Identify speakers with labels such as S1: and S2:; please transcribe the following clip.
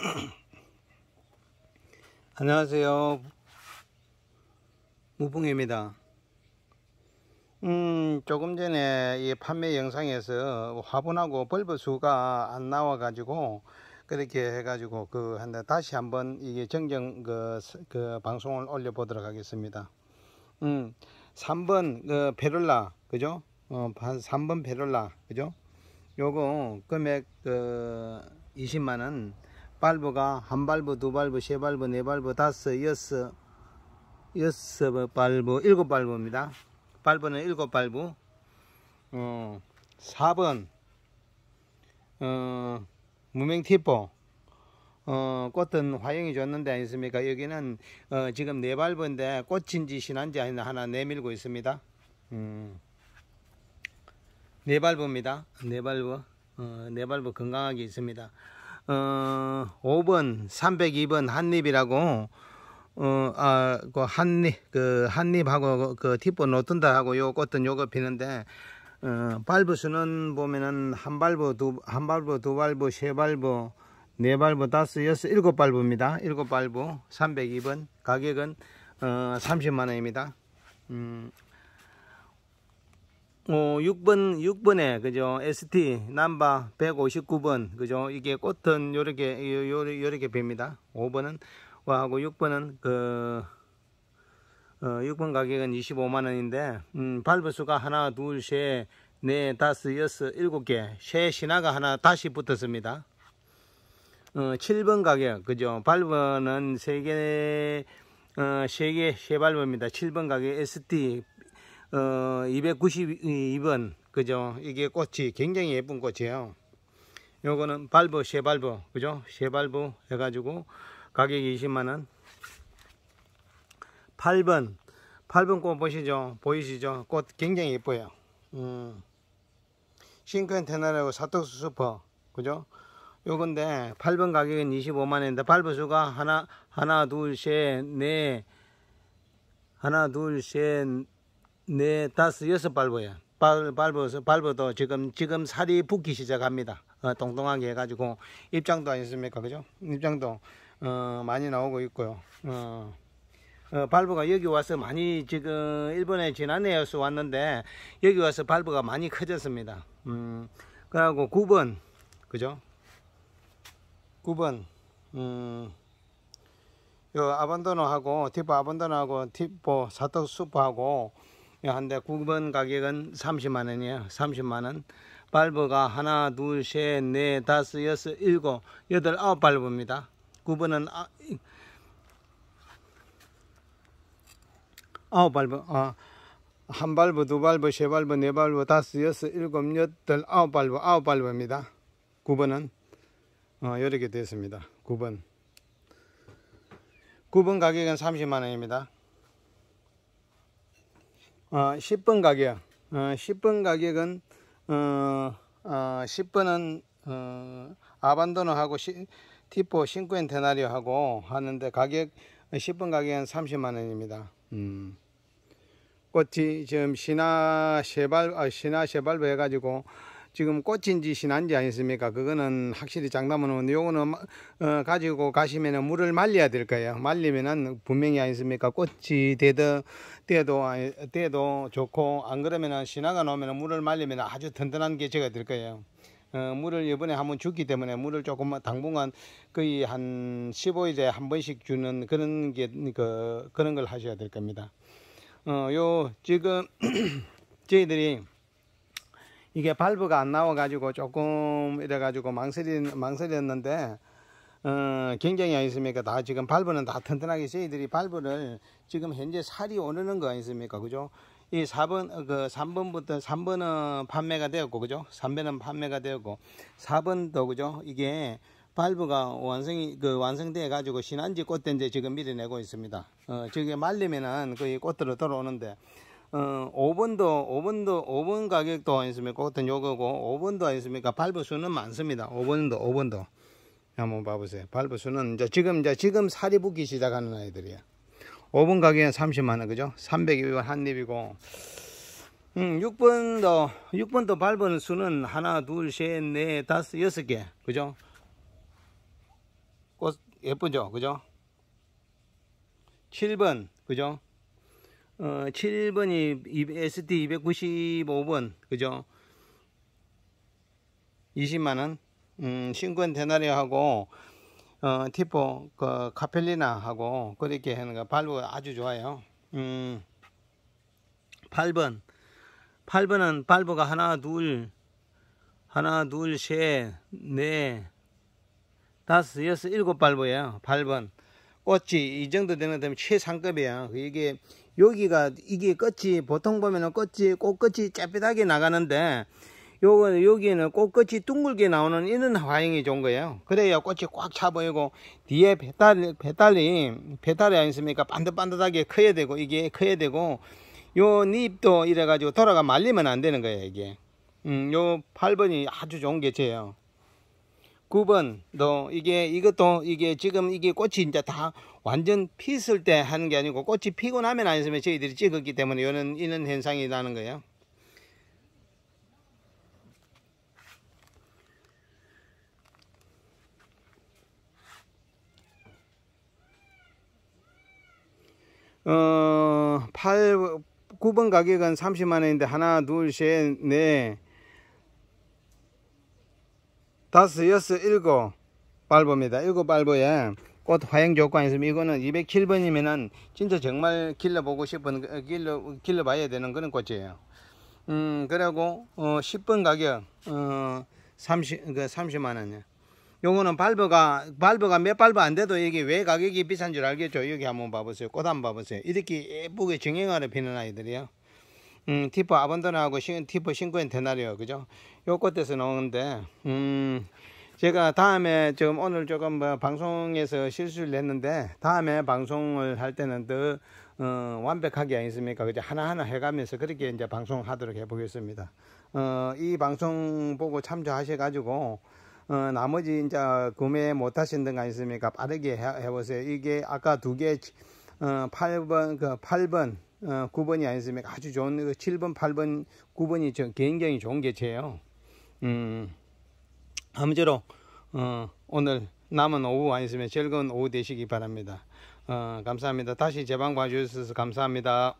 S1: 안녕하세요. 무풍입니다. 음, 조금 전에 이 판매 영상에서 화분하고 벌브 수가 안 나와가지고 그렇게 해가지고 그한 다시 한번 이게 정정 그, 그 방송을 올려보도록 하겠습니다. 음, 3번 그 페를라 그죠? 어, 3번 페롤라 그죠? 요거 금액 그 20만원 발브가 한 발브, 두 발브, 세 발브, 네 발브, 다섯, 여섯, 여섯 발브, 일곱 발브입니다. 발브는 일곱 발브. 어, 4번, 어, 무명 티포. 어, 꽃은 화영이 줬는데 아니습니까? 여기는 어, 지금 네 발브인데 꽃인지 신한지 아니나 하나 내밀고 있습니다. 음. 네 발브입니다. 네 발브. 어, 네 발브 건강하게 있습니다. 어, 5번 302번 한입이라고 어, 아, 그 한입 그 한입하고 그, 그 뒷번 놓든다 하고 요 꽃은 요거 피는데 어, 발부 수는 보면은 한 발부 두한 발부 두 발부 세 발부 네 발부 다섯 여섯 일곱 발부입니다. 일곱 발부 302번 가격은 어, 30만 원입니다. 음, 어, 6번, 6번에, 그죠, ST, 남바 159번, 그죠, 이게 꽃은 요렇게, 요렇게, 뱁니다. 5번은, 와하고 6번은, 그, 어, 6번 가격은 25만원인데, 음, 발부수가 하나, 둘, 셋, 넷, 네, 다섯, 여섯, 일곱 개, 셋, 신화가 하나 다시 붙었습니다. 어, 7번 가격, 그죠, 발부는 3개, 어, 3개, 세 발부입니다. 7번 가격 ST, 292번 어, 그죠 이게 꽃이 굉장히 예쁜 꽃이에요 요거는 발브 쉐발브 그죠 쉐발브 해가지고 가격이 20만원 8번 8번 꽃 보시죠 보이시죠 꽃 굉장히 예뻐요 음. 싱크앤테나라고 사토스 슈퍼 그죠 요건데 8번 가격은 25만원인데 발브수가 하나 하나 둘 셋 넷 하나 둘셋 네 다섯 여섯 발아야 밟, 발아서 밟아도 지금 지금 살이 붓기 시작합니다 어, 동동하게 해가지고 입장도 아니습니까 그죠 입장도 어, 많이 나오고 있고요 어, 어, 발브가 여기 와서 많이 지금 일본에 지난해에서 왔는데 여기 와서 발브가 많이 커졌습니다 음, 그리고 9번 그죠 9번 음, 요 아반도노하고 티포 아반도노하고 티포 사토수포하고 한데 9번 가격은 30만원이에요 30만원 발브가 하나 둘셋넷 다섯 여섯 일곱 여덟 아홉 발브입니다 9번은 아, 아홉 발브 아, 한 발브 두 발브 세 발브 네 발브 다섯 여섯 일곱 여덟 아홉 발브 아홉 발브입니다 9번은 어, 이렇게 되었습니다 9번 9번 가격은 30만원입니다 어, 10번 가격 어, 10번 가격은 어, 아, 어, 10번은 어, 아반도너하고 시, 티포 신크엔 테나리오하고 하는데 가격 10번 가격은 30만원입니다 음. 꽃이 지금 신화 세발 아, 신화 세발부 해가지고 지금 꽃인 지 신한 지 아니습니까? 그거는 확실히 장담은 없는데 요거는 어, 가지고 가시면은 물을 말려야 될 거예요. 말리면은 분명히 아니습니까? 꽃이 되도 때도 아니, 때도 좋고 안 그러면은 신화가 나오면은 물을 말리면 아주 든든한 개체가 될 거예요. 어, 물을 이번에 한번 줬기 때문에 물을 조금 당분간 거의 한 15일에 한 번씩 주는 그런 게 그, 그런 걸 하셔야 될 겁니다. 어, 요 지금 저희들이 이게 발브가 안 나와가지고 조금 이래가지고 망설인, 망설였는데, 어, 경쟁이 아니습니까? 다 지금 발브는 다 튼튼하게 저희들이 발브를 지금 현재 살이 오르는 거 아니습니까? 그죠? 이 4번, 그 3번부터, 3번은 판매가 되었고, 그죠? 3번은 판매가 되었고, 4번도, 그죠? 이게 발브가 완성이, 그 완성돼 가지고 신한지 꽃된지 지금 밀어내고 있습니다. 어, 저게 말리면은 거의 꽃들로 들어오는데, 어, 5번도 5번도 5번 가격도 아니습니까? 어떤 요거고 5번도 아니습니까? 발부 수는 많습니다. 5번도 5번도 한번 봐보세요. 발부 수는 이제 지금 이제 지금 살이 붙기 시작하는 아이들이야. 5번 가격은 30만 원 그죠? 300이면 한 입이고 음, 6번도 6번도 밟은 수는 하나 둘 셋 넷 다섯 여섯 개 그죠? 꽃 예쁘죠? 그죠? 7번 그죠? 어, 7번이 SD 295번 그죠 20만원 음, 신권 대나리하고 어, 티포 그 카펠리나하고 그렇게 하는 거 발부가 아주 좋아요 음, 8번 8번은 발부가 하나 둘 하나 둘셋넷 네, 다섯 여섯 일곱 발부예요 8번 꽃이 이 정도 되면 되면 최상급이야 이게 여기가 이게 끝이 보통 보면은 끝이 꽃끝이 짭빗하게 나가는데 요 여기는 꽃끝이 둥글게 나오는 이런 화형이 좋은 거예요. 그래야 꽃이 꽉 차 보이고 뒤에 배탈 배탈이 배탈이 아니습니까? 반듯반듯하게 커야 되고 이게 커야 되고 요 잎도 이래 가지고 돌아가 말리면 안 되는 거예요, 이게. 음, 요 8번이 아주 좋은 게 제예요. 9번 또 이게 이것도 이게 지금 이게 꽃이 이제 다 완전 피었을 때 하는 게 아니고 꽃이 피고 나면 안 했으면 저희들이 찍었기 때문에 이런 이런 현상이 나는 거예요. 어, 8, 9번 가격은 30만원인데 하나 둘셋넷 다섯, 여섯, 일곱 발보입니다. 일곱 발보에 꽃화행 조건이 있으면 이거는 207번이면은 진짜 정말 길러보고 싶은 어, 길러 길러봐야 되는 그런 꽃이에요. 음 그리고 어 10번 가격 어 30, 그 30만 원이요. 요거는 발버가 발버가 몇 발버 안 돼도 이게 왜 가격이 비싼 줄 알겠죠? 여기 한번 봐보세요. 꽃 한번 봐보세요. 이렇게 예쁘게 정형화를 피는 아이들이요. 음, 티프 아번더나하고 티프 신고엔 테나리오 그죠? 요 꽃에서 나오는데 음, 제가 다음에 지금 오늘 조금 뭐 방송에서 실수를 했는데 다음에 방송을 할 때는 더 어, 완벽하게 아니습니까? 그죠? 하나하나 해가면서 그렇게 이제 방송하도록 해보겠습니다. 어, 이 방송 보고 참조하셔가지고 어, 나머지 이제 구매 못 하신 등 아니습니까? 빠르게 해, 해보세요. 이게 아까 두 개, 어, 8번, 그 8번, 어, 9번이 아니었습니까? 아주 좋은 7번, 그 8번, 9번이 저 굉장히 좋은 개체예요. 음, 아무쪼록 어, 오늘 남은 오후 아니었으면 즐거운 오후 되시기 바랍니다. 어, 감사합니다. 다시 제방 봐주셔서 감사합니다.